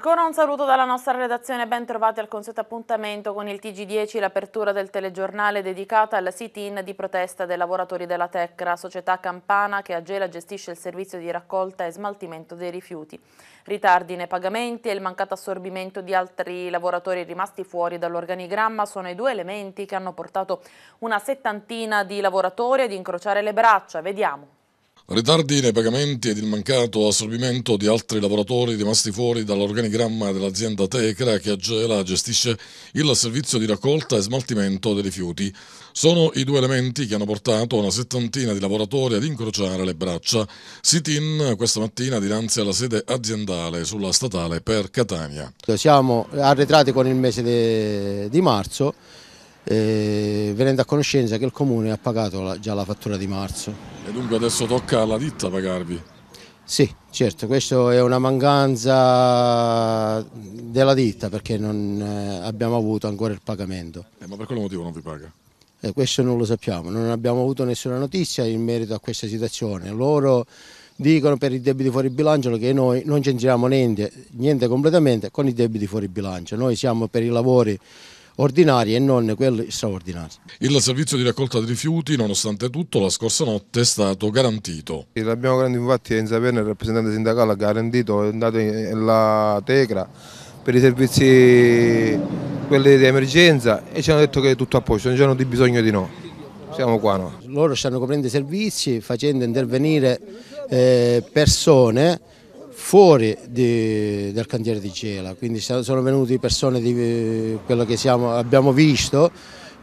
Ancora un saluto dalla nostra redazione, ben trovati al consueto appuntamento con il TG10, l'apertura del telegiornale dedicata al sit-in di protesta dei lavoratori della Tecra, società campana che a Gela gestisce il servizio di raccolta e smaltimento dei rifiuti. Ritardi nei pagamenti e il mancato assorbimento di altri lavoratori rimasti fuori dall'organigramma sono i due elementi che hanno portato una settantina di lavoratori ad incrociare le braccia. Vediamo. Ritardi nei pagamenti ed il mancato assorbimento di altri lavoratori rimasti fuori dall'organigramma dell'azienda Tecra che Agela gestisce il servizio di raccolta e smaltimento dei rifiuti sono i due elementi che hanno portato una settantina di lavoratori ad incrociare le braccia. Sitin questa mattina dinanzi alla sede aziendale sulla statale per Catania. Siamo arretrati con il mese di marzo eh, venendo a conoscenza che il comune ha pagato la, già la fattura di marzo. E dunque adesso tocca alla ditta pagarvi? Sì, certo, questa è una mancanza della ditta perché non eh, abbiamo avuto ancora il pagamento. Eh, ma per quale motivo non vi paga? Eh, questo non lo sappiamo, non abbiamo avuto nessuna notizia in merito a questa situazione. Loro dicono per i debiti fuori bilancio che noi non c'entriamo niente, niente completamente con i debiti fuori bilancio. Noi siamo per i lavori ordinari e non quelli straordinari. Il servizio di raccolta di rifiuti, nonostante tutto, la scorsa notte è stato garantito. L'abbiamo garantito infatti in Saperne, il rappresentante sindacale ha garantito, è andato la Tegra per i servizi quelli di emergenza e ci hanno detto che è tutto a posto, non c'erano di bisogno di noi. Siamo qua no? Loro stanno coprendo i servizi facendo intervenire eh, persone fuori di, dal cantiere di Gela, quindi sono venute persone di quello che siamo, abbiamo visto,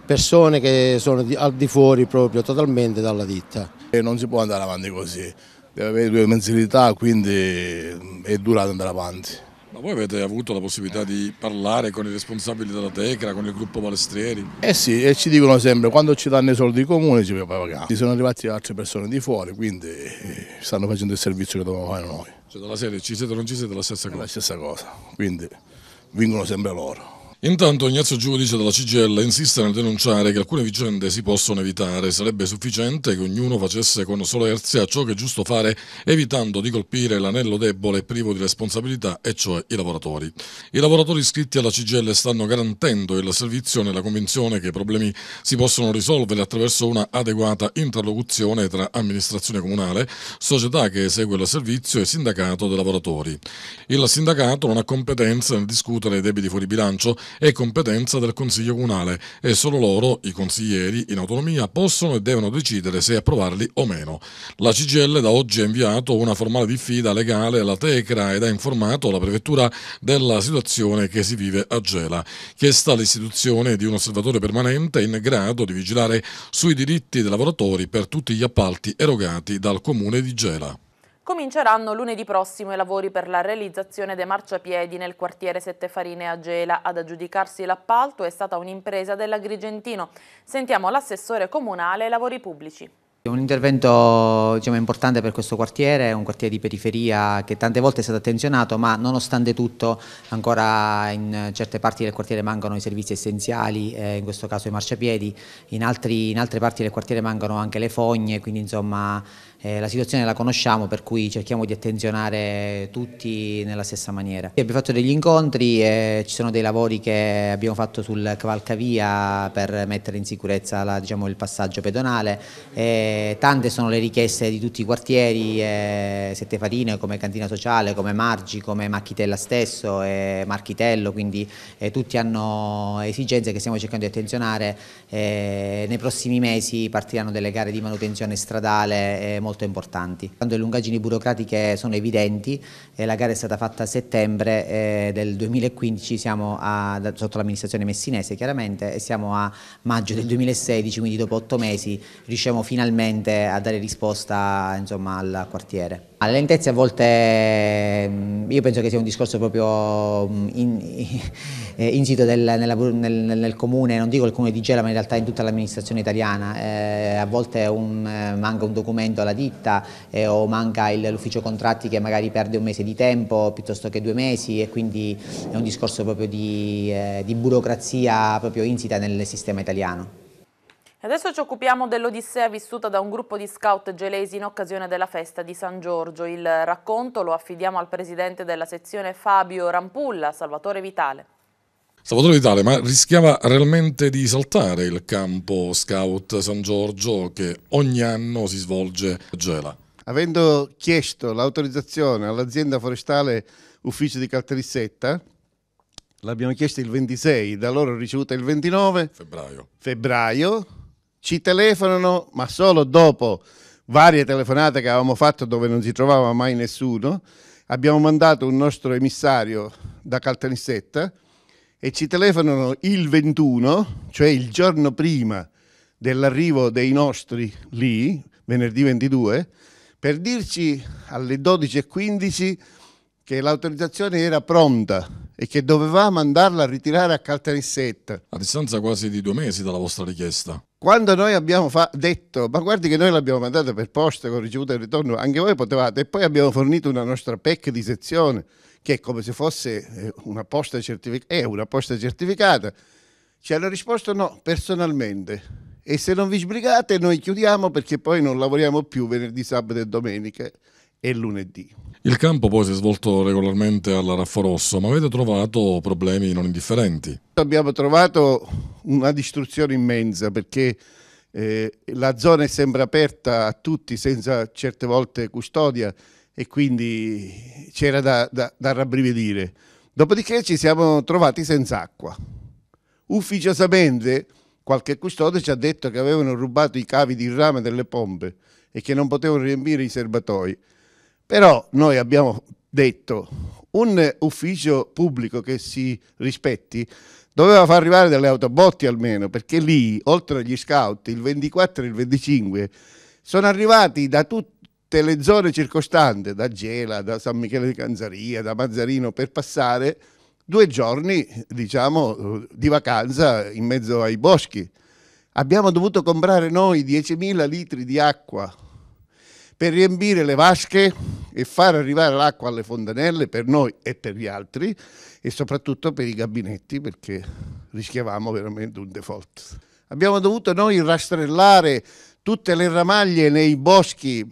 persone che sono di, al di fuori proprio totalmente dalla ditta. E non si può andare avanti così, deve avere due mensilità, quindi è durato andare avanti. Ma voi avete avuto la possibilità di parlare con i responsabili della Tecra, con il gruppo Palestrieri? Eh sì, e ci dicono sempre, quando ci danno i soldi comuni ci dobbiamo pagare. Ci sono arrivate altre persone di fuori, quindi eh, stanno facendo il servizio che dobbiamo fare noi. Cioè dalla serie ci siete o non ci siete la stessa cosa. È la stessa cosa, quindi vincono sempre loro. Intanto Ignazio Giudice della CGL insiste nel denunciare che alcune vicende si possono evitare. Sarebbe sufficiente che ognuno facesse con solerzia ciò che è giusto fare, evitando di colpire l'anello debole e privo di responsabilità, e cioè i lavoratori. I lavoratori iscritti alla CGL stanno garantendo il servizio nella convinzione che i problemi si possono risolvere attraverso una adeguata interlocuzione tra amministrazione comunale, società che esegue il servizio e sindacato dei lavoratori. Il sindacato non ha competenza nel discutere i debiti fuori bilancio è competenza del Consiglio Comunale e solo loro, i consiglieri, in autonomia possono e devono decidere se approvarli o meno. La CGL da oggi ha inviato una formale diffida legale alla Tecra ed ha informato la Prefettura della situazione che si vive a Gela. Chiesta l'istituzione di un osservatore permanente in grado di vigilare sui diritti dei lavoratori per tutti gli appalti erogati dal Comune di Gela. Cominceranno lunedì prossimo i lavori per la realizzazione dei marciapiedi nel quartiere Sette Farine a Gela. Ad aggiudicarsi l'appalto è stata un'impresa dell'Agrigentino. Sentiamo l'assessore comunale ai lavori pubblici. Un intervento diciamo, importante per questo quartiere, un quartiere di periferia che tante volte è stato attenzionato ma nonostante tutto ancora in certe parti del quartiere mancano i servizi essenziali, eh, in questo caso i marciapiedi, in, altri, in, altre parti del quartiere mancano anche le fogne, quindi insomma eh, la situazione la conosciamo per cui cerchiamo di attenzionare tutti nella stessa maniera. Abbiamo fatto degli incontri, eh, ci sono dei lavori che abbiamo fatto sul cavalcavia per mettere in sicurezza la, diciamo, il passaggio pedonale tante sono le richieste di tutti i quartieri, eh, Sette Farine come Cantina Sociale, come Margi, come Macchitella stesso, eh, Marchitello, quindi eh, tutti hanno esigenze che stiamo cercando di attenzionare. Eh, nei prossimi mesi partiranno delle gare di manutenzione stradale eh, molto importanti. Quando le lungaggini burocratiche sono evidenti, la gara è stata fatta a settembre del 2015, siamo a, sotto l'amministrazione messinese chiaramente e siamo a maggio del 2016, quindi dopo otto mesi riusciamo finalmente velocemente a dare risposta insomma, al quartiere. La lentezza a volte mm, io penso che sia un discorso proprio mm, in, eh, insito in nel, nel, nel, comune, non dico il comune di Gela ma in realtà in tutta l'amministrazione italiana, eh, a volte un, eh, manca un documento alla ditta eh, o manca l'ufficio contratti che magari perde un mese di tempo piuttosto che due mesi e quindi è un discorso proprio di, eh, di burocrazia proprio insita nel sistema italiano. Adesso ci occupiamo dell'odissea vissuta da un gruppo di scout gelesi in occasione della festa di San Giorgio. Il racconto lo affidiamo al presidente della sezione Fabio Rampulla, Salvatore Vitale. Salvatore Vitale, ma rischiava realmente di saltare il campo scout San Giorgio che ogni anno si svolge a Gela? Avendo chiesto l'autorizzazione all'azienda forestale ufficio di Calterissetta, l'abbiamo chiesta il 26, da loro ricevuta il 29 febbraio, febbraio ci telefonano, ma solo dopo varie telefonate che avevamo fatto dove non si trovava mai nessuno, abbiamo mandato un nostro emissario da Caltanissetta e ci telefonano il 21, cioè il giorno prima dell'arrivo dei nostri lì, venerdì 22, per dirci alle 12.15 che l'autorizzazione era pronta e che dovevamo andarla a ritirare a Caltanissetta. A distanza quasi di due mesi dalla vostra richiesta. Quando noi abbiamo fa- detto, ma guardi che noi l'abbiamo mandata per posta con ricevuta e ritorno, anche voi potevate, e poi abbiamo fornito una nostra PEC di sezione, che è come se fosse eh, una posta, certific- eh, una posta certificata, ci hanno risposto no, personalmente. E se non vi sbrigate noi chiudiamo perché poi non lavoriamo più venerdì, sabato e domenica e lunedì. Il campo poi si è svolto regolarmente all'Araffo Rosso, ma avete trovato problemi non indifferenti. Abbiamo trovato una distruzione immensa perché eh, la zona è sempre aperta a tutti senza certe volte custodia e quindi c'era da, da, da rabbrividire. Dopodiché ci siamo trovati senza acqua. Ufficiosamente qualche custode ci ha detto che avevano rubato i cavi di rame delle pompe e che non potevano riempire i serbatoi. Però noi abbiamo detto un ufficio pubblico che si rispetti doveva far arrivare delle autobotti almeno, perché lì, oltre agli scout, il 24 e il 25, sono arrivati da tutte le zone circostanti, da Gela, da San Michele di Canzaria, da Mazzarino, per passare due giorni, diciamo, di vacanza in mezzo ai boschi. Abbiamo dovuto comprare noi 10.000 litri di acqua per riempire le vasche e far arrivare l'acqua alle fontanelle per noi e per gli altri e soprattutto per i gabinetti perché rischiavamo veramente un default. Abbiamo dovuto noi rastrellare tutte le ramaglie nei boschi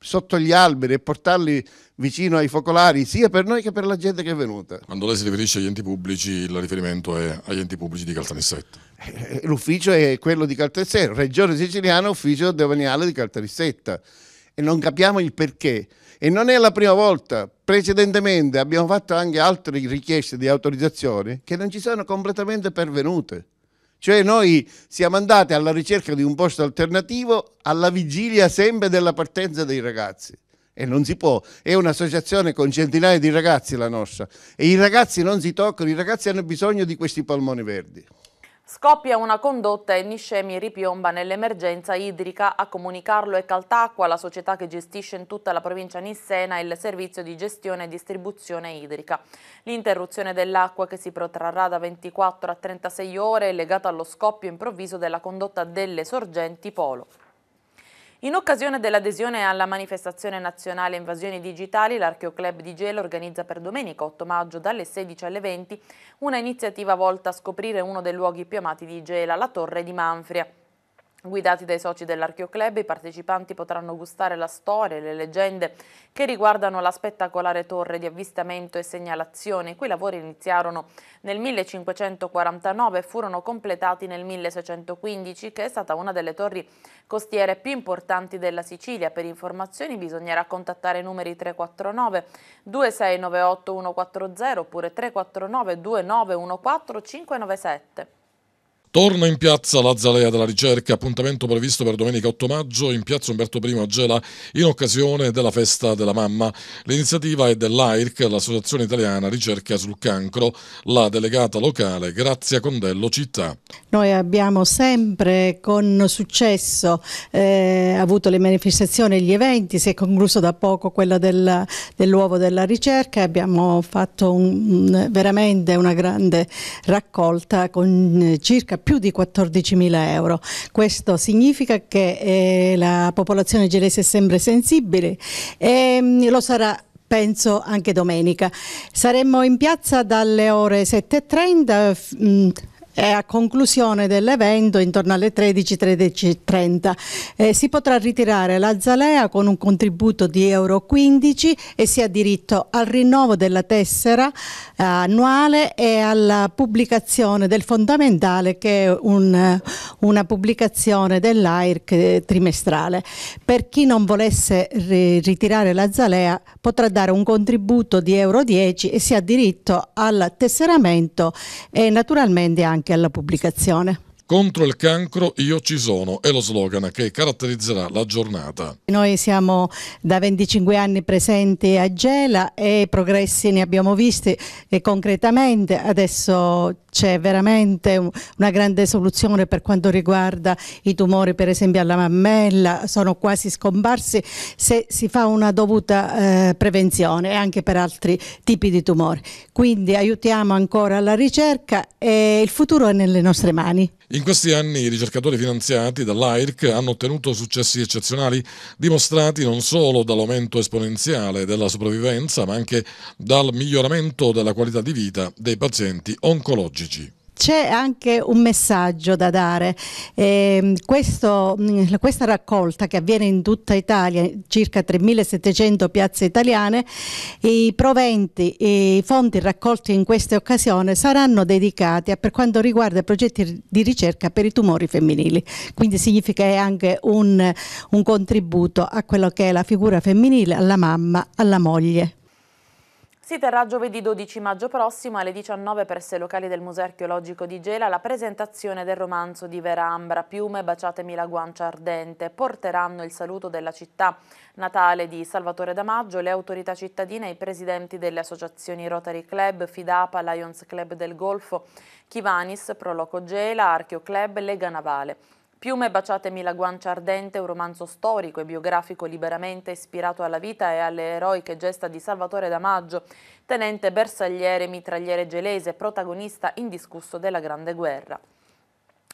sotto gli alberi e portarli vicino ai focolari, sia per noi che per la gente che è venuta. Quando lei si riferisce agli enti pubblici, il riferimento è agli enti pubblici di Caltanissetta. Eh, eh, l'ufficio è quello di Caltanissetta, Regione Siciliana, Ufficio Demaniale di Caltanissetta e non capiamo il perché. E non è la prima volta, precedentemente abbiamo fatto anche altre richieste di autorizzazione che non ci sono completamente pervenute. Cioè noi siamo andati alla ricerca di un posto alternativo alla vigilia sempre della partenza dei ragazzi. E non si può, è un'associazione con centinaia di ragazzi la nostra e i ragazzi non si toccano, i ragazzi hanno bisogno di questi polmoni verdi. Scoppia una condotta e Niscemi ripiomba nell'emergenza idrica. A comunicarlo è Caltacqua, la società che gestisce in tutta la provincia nissena il servizio di gestione e distribuzione idrica. L'interruzione dell'acqua che si protrarrà da 24 a 36 ore è legata allo scoppio improvviso della condotta delle sorgenti Polo. In occasione dell'adesione alla manifestazione nazionale Invasioni Digitali, l'Archeoclub di Gela organizza per domenica 8 maggio dalle 16 alle 20 una iniziativa volta a scoprire uno dei luoghi più amati di Gela, la Torre di Manfria. Guidati dai soci dell'Archeoclub, i partecipanti potranno gustare la storia e le leggende che riguardano la spettacolare torre di avvistamento e segnalazione. Quei lavori iniziarono nel 1549 e furono completati nel 1615, che è stata una delle torri costiere più importanti della Sicilia. Per informazioni bisognerà contattare i numeri 349 2698 140 oppure 349 2914 597. Torna in piazza l'Azzalea della ricerca, appuntamento previsto per domenica 8 maggio in piazza Umberto I a Gela in occasione della festa della mamma. L'iniziativa è dell'AIRC, l'Associazione Italiana Ricerca sul Cancro, la delegata locale Grazia Condello Città. Noi abbiamo sempre con successo eh, avuto le manifestazioni e gli eventi, si è concluso da poco quella del, dell'uovo della ricerca, abbiamo fatto un, veramente una grande raccolta con eh, circa più di 14.000 euro. Questo significa che eh, la popolazione gelese è sempre sensibile e mh, mm, lo sarà penso anche domenica. Saremmo in piazza dalle ore 7.30 e a conclusione dell'evento intorno alle 13.13.30 eh, si potrà ritirare la zalea con un contributo di Euro 15 e si ha diritto al rinnovo della tessera eh, annuale e alla pubblicazione del fondamentale che è un, una pubblicazione dell'AIRC eh, trimestrale. Per chi non volesse ritirare la zalea potrà dare un contributo di Euro 10 e si ha diritto al tesseramento e naturalmente anche anche alla pubblicazione. Contro il cancro io ci sono è lo slogan che caratterizzerà la giornata. Noi siamo da 25 anni presenti a Gela e progressi ne abbiamo visti e concretamente, adesso c'è veramente una grande soluzione per quanto riguarda i tumori per esempio alla mammella, sono quasi scomparsi se si fa una dovuta eh, prevenzione e anche per altri tipi di tumori. Quindi aiutiamo ancora la ricerca e il futuro è nelle nostre mani. In questi anni i ricercatori finanziati dall'AIRC hanno ottenuto successi eccezionali dimostrati non solo dall'aumento esponenziale della sopravvivenza ma anche dal miglioramento della qualità di vita dei pazienti oncologici. Gigi c'è anche un messaggio da dare. Eh, questo, mm, questa raccolta che avviene in tutta Italia, circa 3.700 piazze italiane, i proventi e i fondi raccolti in questa occasione saranno dedicati a, per quanto riguarda progetti di ricerca per i tumori femminili. Quindi significa che è anche un, un contributo a quello che è la figura femminile, alla mamma, alla moglie. Si terrà giovedì 12 maggio prossimo alle 19 presso i locali del Museo Archeologico di Gela la presentazione del romanzo di Vera Ambra, Piume, Baciatemi la guancia ardente. Porteranno il saluto della città natale di Salvatore Damaggio, le autorità cittadine e i presidenti delle associazioni Rotary Club, Fidapa, Lions Club del Golfo, Chivanis, Proloco Gela, Archeo Club, Lega Navale. Piume baciatemi la guancia ardente, un romanzo storico e biografico liberamente ispirato alla vita e alle eroiche gesta di Salvatore Damaggio, tenente bersagliere mitragliere gelese, protagonista indiscusso della Grande Guerra.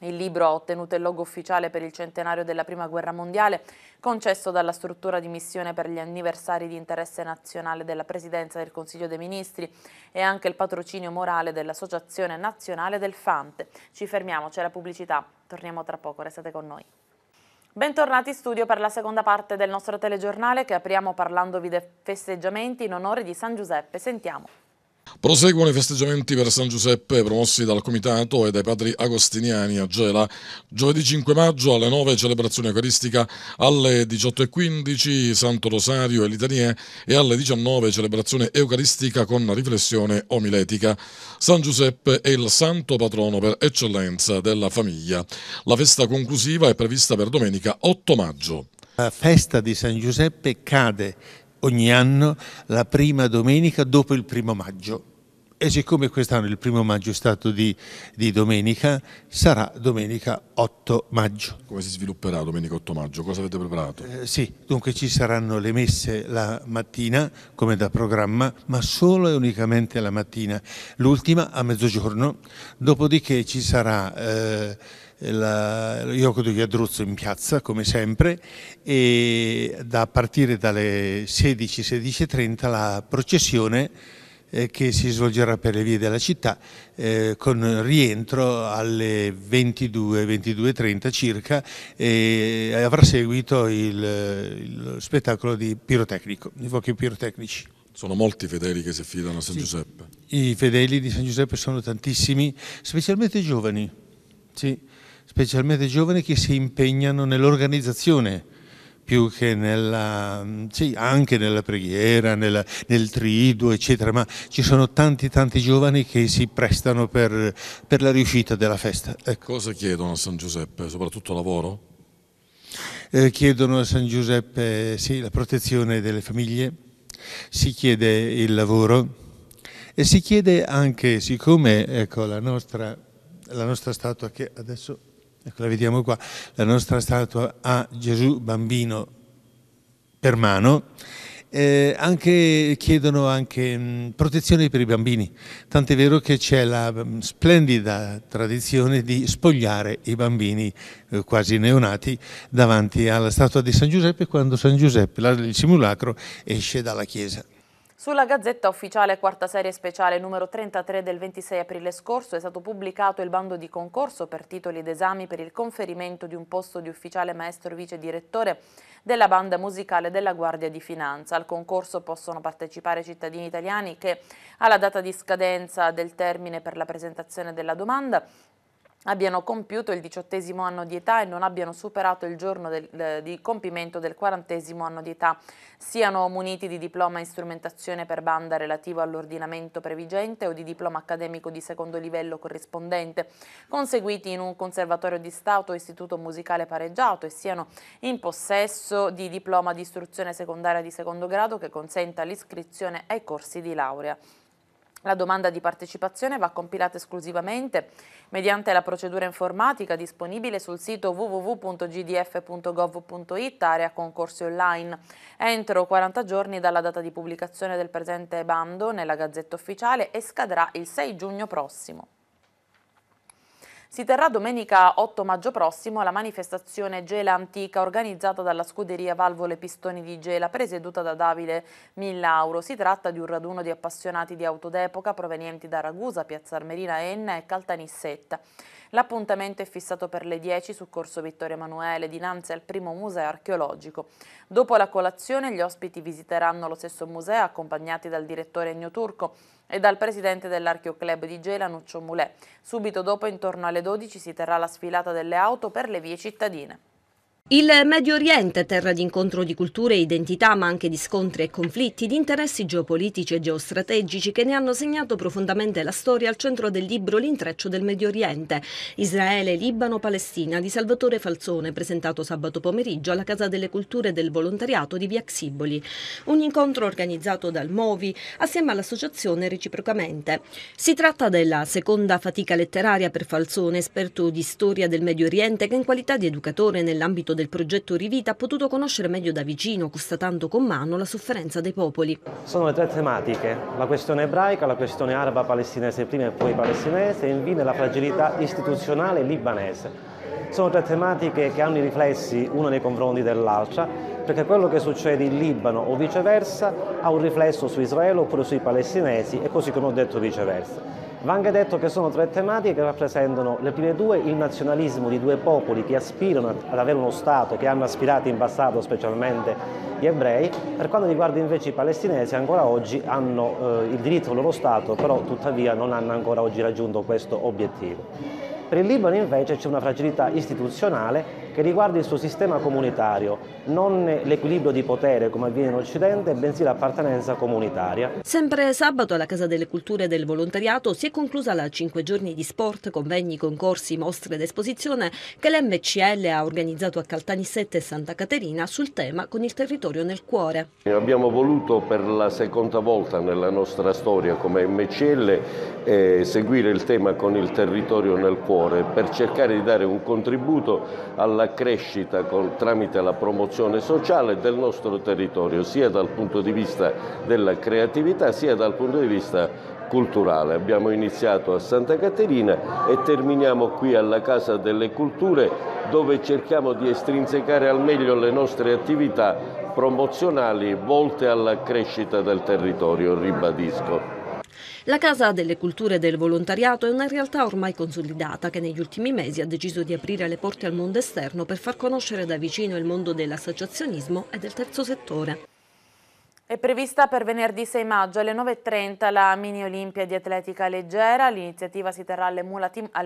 Il libro ha ottenuto il logo ufficiale per il centenario della Prima Guerra Mondiale, concesso dalla struttura di missione per gli anniversari di interesse nazionale della Presidenza del Consiglio dei Ministri e anche il patrocinio morale dell'Associazione Nazionale del Fante. Ci fermiamo, c'è la pubblicità, torniamo tra poco, restate con noi. Bentornati in studio per la seconda parte del nostro telegiornale che apriamo parlandovi dei festeggiamenti in onore di San Giuseppe. Sentiamo. Proseguono i festeggiamenti per San Giuseppe promossi dal Comitato e dai padri agostiniani a Gela. Giovedì 5 maggio alle 9 celebrazione eucaristica, alle 18.15 Santo Rosario e litanie e alle 19 celebrazione eucaristica con riflessione omiletica. San Giuseppe è il santo patrono per eccellenza della famiglia. La festa conclusiva è prevista per domenica 8 maggio. La festa di San Giuseppe cade ogni anno la prima domenica dopo il primo maggio. E siccome quest'anno il primo maggio è stato di, di, domenica, sarà domenica 8 maggio. Come si svilupperà domenica 8 maggio? Cosa avete preparato? Eh, sì, dunque ci saranno le messe la mattina, come da programma, ma solo e unicamente la mattina. L'ultima a mezzogiorno, dopodiché ci sarà... Eh, la, eh, Ioco di Chiadruzzo in piazza come sempre e da partire dalle 16-16.30 la processione eh, che si svolgerà per le vie della città eh, con rientro alle 22-22.30 circa e avrà seguito il, il spettacolo di pirotecnico, i fuochi pirotecnici. Sono molti i fedeli che si affidano a San sì, Giuseppe. I fedeli di San Giuseppe sono tantissimi, specialmente i giovani. Sì specialmente giovani, che si impegnano nell'organizzazione più che nella, sì, anche nella preghiera, nella, nel triduo, eccetera, ma ci sono tanti tanti giovani che si prestano per, per la riuscita della festa. Ecco. Cosa chiedono a San Giuseppe? Soprattutto lavoro? Eh, chiedono a San Giuseppe sì, la protezione delle famiglie, si chiede il lavoro e si chiede anche, siccome ecco, la nostra, la nostra statua che adesso Ecco, la vediamo qua, la nostra statua a Gesù bambino per mano. Eh, anche, chiedono anche mh, mm, protezione per i bambini, tant'è vero che c'è la mh, mm, splendida tradizione di spogliare i bambini eh, quasi neonati davanti alla statua di San Giuseppe quando San Giuseppe, il simulacro, esce dalla chiesa. Sulla Gazzetta Ufficiale Quarta Serie Speciale numero 33 del 26 aprile scorso è stato pubblicato il bando di concorso per titoli d'esami per il conferimento di un posto di ufficiale maestro vice direttore della banda musicale della Guardia di Finanza. Al concorso possono partecipare cittadini italiani che alla data di scadenza del termine per la presentazione della domanda abbiano compiuto il diciottesimo anno di età e non abbiano superato il giorno del, di compimento del quarantesimo anno di età, siano muniti di diploma in strumentazione per banda relativo all'ordinamento previgente o di diploma accademico di secondo livello corrispondente, conseguiti in un conservatorio di Stato o istituto musicale pareggiato e siano in possesso di diploma di istruzione secondaria di secondo grado che consenta l'iscrizione ai corsi di laurea. La domanda di partecipazione va compilata esclusivamente mediante la procedura informatica disponibile sul sito www.gdf.gov.it area concorsi online entro 40 giorni dalla data di pubblicazione del presente bando nella Gazzetta Ufficiale e scadrà il 6 giugno prossimo. Si terrà domenica 8 maggio prossimo la manifestazione Gela Antica organizzata dalla scuderia Valvole Pistoni di Gela presieduta da Davide Millauro. Si tratta di un raduno di appassionati di auto d'epoca provenienti da Ragusa, Piazza Armerina, Enna e Caltanissetta. L'appuntamento è fissato per le 10 su Corso Vittorio Emanuele, dinanzi al primo museo archeologico. Dopo la colazione gli ospiti visiteranno lo stesso museo accompagnati dal direttore Ennio Turco e dal presidente dell'archeoclub di Gela Nuccio Mulè. Subito dopo, intorno alle 12, si terrà la sfilata delle auto per le vie cittadine. Il Medio Oriente, terra di incontro di culture e identità, ma anche di scontri e conflitti, di interessi geopolitici e geostrategici che ne hanno segnato profondamente la storia al centro del libro L'intreccio del Medio Oriente, Israele, Libano, Palestina, di Salvatore Falzone, presentato sabato pomeriggio alla Casa delle Culture e del Volontariato di Via Xiboli. Un incontro organizzato dal Movi assieme all'associazione Reciprocamente. Si tratta della seconda fatica letteraria per Falzone, esperto di storia del Medio Oriente, che in qualità di educatore nell'ambito piloto del progetto Rivita ha potuto conoscere meglio da vicino, constatando con mano la sofferenza dei popoli. Sono le tre tematiche, la questione ebraica, la questione araba palestinese prima e poi palestinese e infine la fragilità istituzionale libanese. Sono tre tematiche che hanno i riflessi una nei confronti dell'altra, perché quello che succede in Libano o viceversa ha un riflesso su Israele oppure sui palestinesi e così come ho detto viceversa. Va anche detto che sono tre tematiche che rappresentano le prime due, il nazionalismo di due popoli che aspirano ad avere uno Stato, che hanno aspirato in passato specialmente gli ebrei, per quanto riguarda invece i palestinesi ancora oggi hanno eh, il diritto al loro Stato, però tuttavia non hanno ancora oggi raggiunto questo obiettivo. Per il Libano invece c'è una fragilità istituzionale che riguarda il suo sistema comunitario, non l'equilibrio di potere come avviene in Occidente, bensì l'appartenenza comunitaria. Sempre sabato alla Casa delle Culture e del Volontariato si è conclusa la 5 giorni di sport, convegni, concorsi, mostre ed esposizione che l'MCL ha organizzato a Caltanissette e Santa Caterina sul tema con il territorio nel cuore. Abbiamo voluto per la seconda volta nella nostra storia come MCL eh, seguire il tema con il territorio nel cuore per cercare di dare un contributo alla alla crescita con, tramite la promozione sociale del nostro territorio, sia dal punto di vista della creatività sia dal punto di vista culturale. Abbiamo iniziato a Santa Caterina e terminiamo qui alla Casa delle Culture dove cerchiamo di estrinsecare al meglio le nostre attività promozionali volte alla crescita del territorio, ribadisco. La Casa delle Culture e del Volontariato è una realtà ormai consolidata che negli ultimi mesi ha deciso di aprire le porte al mondo esterno per far conoscere da vicino il mondo dell'associazionismo e del terzo settore. È prevista per venerdì 6 maggio alle 9.30 la mini Olimpia di atletica leggera. L'iniziativa si terrà alle,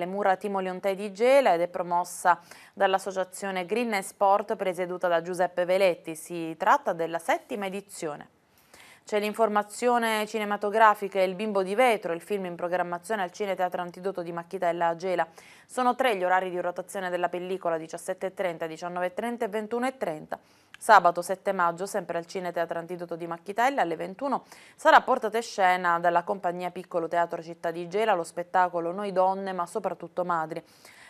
mura Timo Leontei di Gela ed è promossa dall'associazione Green Sport presieduta da Giuseppe Veletti. Si tratta della settima edizione. C'è l'informazione cinematografica Il bimbo di vetro, il film in programmazione al Cine Teatro Antidoto di Macchita e la Agela. Sono tre gli orari di rotazione della pellicola 17.30, 19.30 e 21.30. Sabato 7 maggio, sempre al Cine Teatro Antidoto di Macchitella, alle 21, sarà portata in scena dalla compagnia Piccolo Teatro Città di Gela lo spettacolo Noi donne, ma soprattutto madri.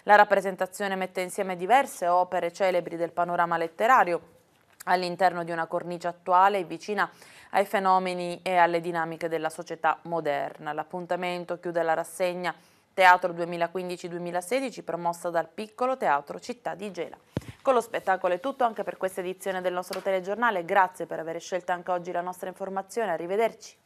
La rappresentazione mette insieme diverse opere celebri del panorama letterario all'interno di una cornice attuale e vicina a ai fenomeni e alle dinamiche della società moderna. L'appuntamento chiude la rassegna Teatro 2015-2016 promossa dal piccolo Teatro Città di Gela. Con lo spettacolo è tutto anche per questa edizione del nostro telegiornale, grazie per aver scelto anche oggi la nostra informazione, arrivederci.